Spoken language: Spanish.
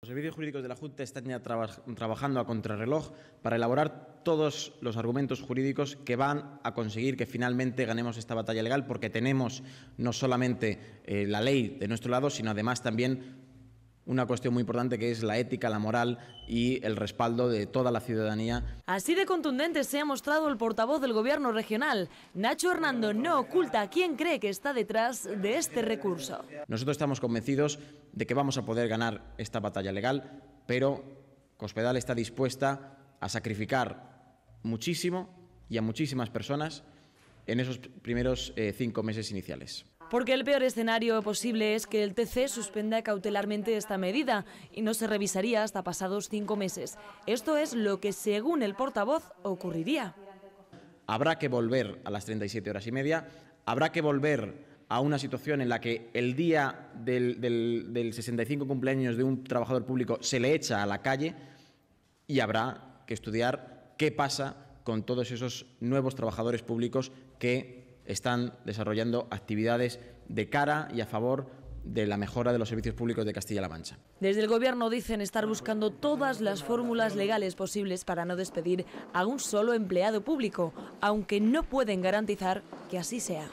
Los servicios jurídicos de la Junta están ya trabajando a contrarreloj para elaborar todos los argumentos jurídicos que van a conseguir que finalmente ganemos esta batalla legal, porque tenemos no solamente eh, la ley de nuestro lado, sino además también una cuestión muy importante que es la ética, la moral y el respaldo de toda la ciudadanía. Así de contundente se ha mostrado el portavoz del gobierno regional. Nacho Hernando no oculta quién cree que está detrás de este recurso. Nosotros estamos convencidos de que vamos a poder ganar esta batalla legal, pero Cospedal está dispuesta a sacrificar muchísimo y a muchísimas personas en esos primeros eh, cinco meses iniciales. Porque el peor escenario posible es que el TC suspenda cautelarmente esta medida y no se revisaría hasta pasados cinco meses. Esto es lo que, según el portavoz, ocurriría. Habrá que volver a las 37 horas y media, habrá que volver a una situación en la que el día del, 65 cumpleaños de un trabajador público se le echa a la calle y habrá que estudiar qué pasa con todos esos nuevos trabajadores públicos que están desarrollando actividades de cara y a favor de la mejora de los servicios públicos de Castilla-La Mancha. Desde el Gobierno dicen estar buscando todas las fórmulas legales posibles para no despedir a un solo empleado público, aunque no pueden garantizar que así sea.